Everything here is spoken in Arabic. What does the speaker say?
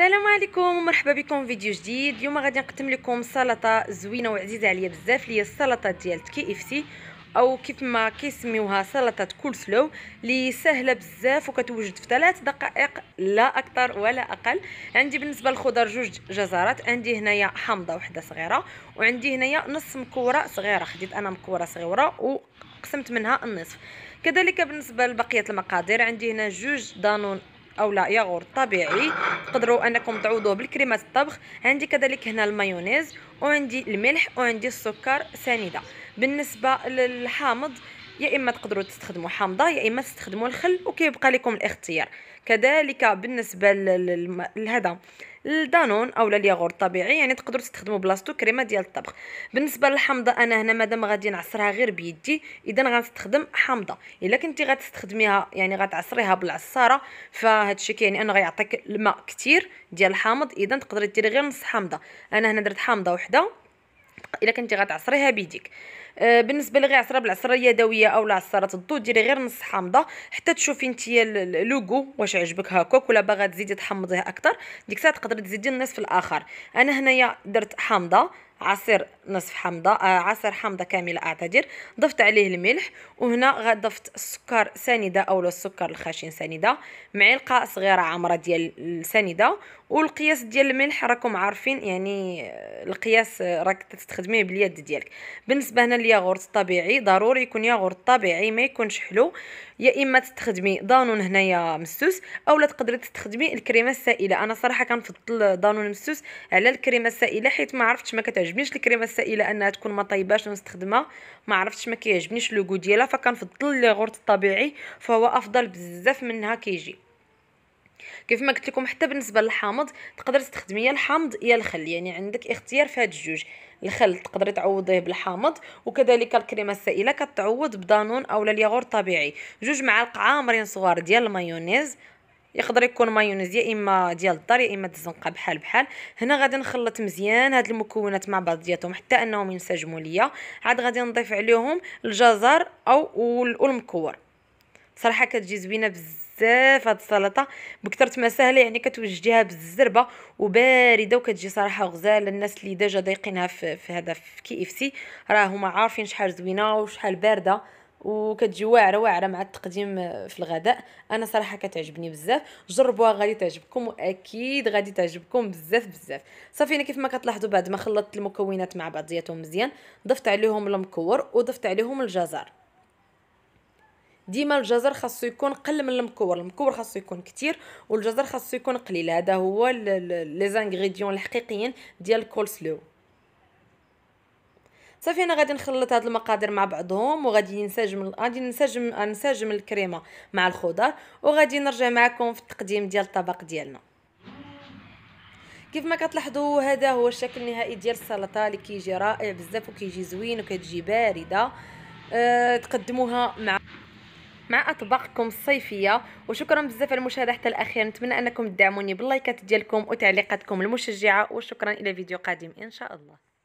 السلام عليكم ومرحبا بكم في فيديو جديد اليوم غادي نقدم لكم سلطه زوينه وعزيزه عليا بزاف اللي هي السلطه ديال كي اف سي او كيف ما كيسميوها سلطه كول سلو اللي سهله بزاف وكتوجد في ثلاث دقائق لا اكثر ولا اقل عندي بالنسبه للخضر جوج جزرات عندي هنايا حامضه وحده صغيره وعندي هنايا نص مكوره صغيره خديت انا مكوره صغيره وقسمت منها النصف كذلك بالنسبه لبقيه المقادير عندي هنا جوج دانون او لا ياغورت طبيعي تقدروا انكم تعوضوه بالكريمه الطبخ عندي كذلك هنا المايونيز وعندي الملح وعندي السكر سنيده بالنسبه للحامض يا اما تقدروا تستخدموا حامضه يا اما تستخدموا الخل وكيبقى لكم الاختيار كذلك بالنسبه لهذا للدانون اولا الياغور الطبيعي يعني تقدروا تستخدموا بلاصتو كريمه ديال الطبخ بالنسبه للحامضه انا هنا مادام غادي نعصرها غير بيدي اذا غنستخدم حامضه الا كنتي غتستخدميها يعني غتعصريها بالعصاره فهذا الشيء كيعني انه غيعطيك الماء كثير ديال الحامض اذا تقدري ديري غير نص حامضه انا هنا درت حامضه وحده الا كنتي غتعصريها بيديك آه بالنسبه لغير عصره بالعصره اليدويه او العصاره الضو ديري غير نص حامضه حتى تشوفي نتيا اللوغو واش عجبك هكاك ولا باغا تزيدي تحمضيه اكثر ديك الساعه تقدري تزيدي النصف الاخر انا هنايا درت حامضه عصير نصف حمضة آه عصير حمضة كاملة أعتذر ضفت عليه الملح وهنا ضفت السكر سنيدة أو السكر الخشن سنيدة معلقة صغيرة عامرة ديال السنيدة والقياس ديال الملح راكم عارفين يعني آه، القياس آه، راك تستخدميه باليد ديالك بالنسبة هنا الياغورت الطبيعي ضروري يكون ياغورت طبيعي ما يكونش حلو يا إما تستخدمي دانون هنايا مسوس اولا تقدري تستخدمي الكريمة السائلة أنا صراحة كنفضل دانون مسوس على الكريمة السائلة حيت ما عرفتش ما كتعجبني كيعجبنيش الكريمه السائله انها تكون ما طيباش ونستخدمها ما عرفتش ما كيعجبنيش لوغو ديالها فكنفضل لي غورت الطبيعي فهو افضل بزاف منها كيجي كيف ما قلت لكم حتى بالنسبه للحامض تقدر تستخدمي يا الحامض يا الخل يعني عندك اختيار في هاد الجوج الخل تقدري تعوضيه بالحامض وكذلك الكريمه السائله كتعوض بدانون اولا الياغور الطبيعي جوج معالق عامرين صغار ديال المايونيز يقدر يكون مايونيز يا اما ديال الدار يا اما الزنقه بحال بحال هنا غادي نخلط مزيان هاد المكونات مع بعضياتهم حتى انهم ينسجموا ليا عاد غادي نضيف عليهم الجزر او والمكور صراحه كتجي زوينه بزاف هاد السلطه بكثرت ما سهله يعني كتوجديها بالزربه وبارده وكتجي صراحه غزاله الناس اللي ديجا دايقينها في هذا في كي اف سي راه هما عارفين شحال زوينه وشحال بارده وكتجي واعره واعره مع التقديم آه، في الغداء انا صراحه كتعجبني بزاف جربوها غادي تعجبكم واكيد غادي تعجبكم بزاف بزاف صافي انا كيف ما كتلاحظوا بعد ما خلطت المكونات مع بعضياتهم مزيان ضفت عليهم المكور وضفت عليهم الجزر ديما الجزر خاصو يكون قل من المكور المكور خاصو يكون كتير والجزر خاصو يكون قليل هذا هو لي زانغريديون الحقيقيين ديال سلو صافي انا غادي نخلط هاد المقادير مع بعضهم وغادي نسجم غادي نسجم نسجم الكريمه مع الخضر وغادي نرجع معكم في التقديم ديال الطبق ديالنا كيف ما كتلاحظوا هذا هو الشكل النهائي ديال السلطه اللي كيجي رائع بزاف وكيجي زوين وكتجي بارده أه تقدموها مع مع اطباقكم الصيفيه وشكرا بزاف على المشاهده حتى الاخير نتمنى انكم تدعموني باللايكات ديالكم وتعليقاتكم المشجعه وشكرا الى فيديو قادم ان شاء الله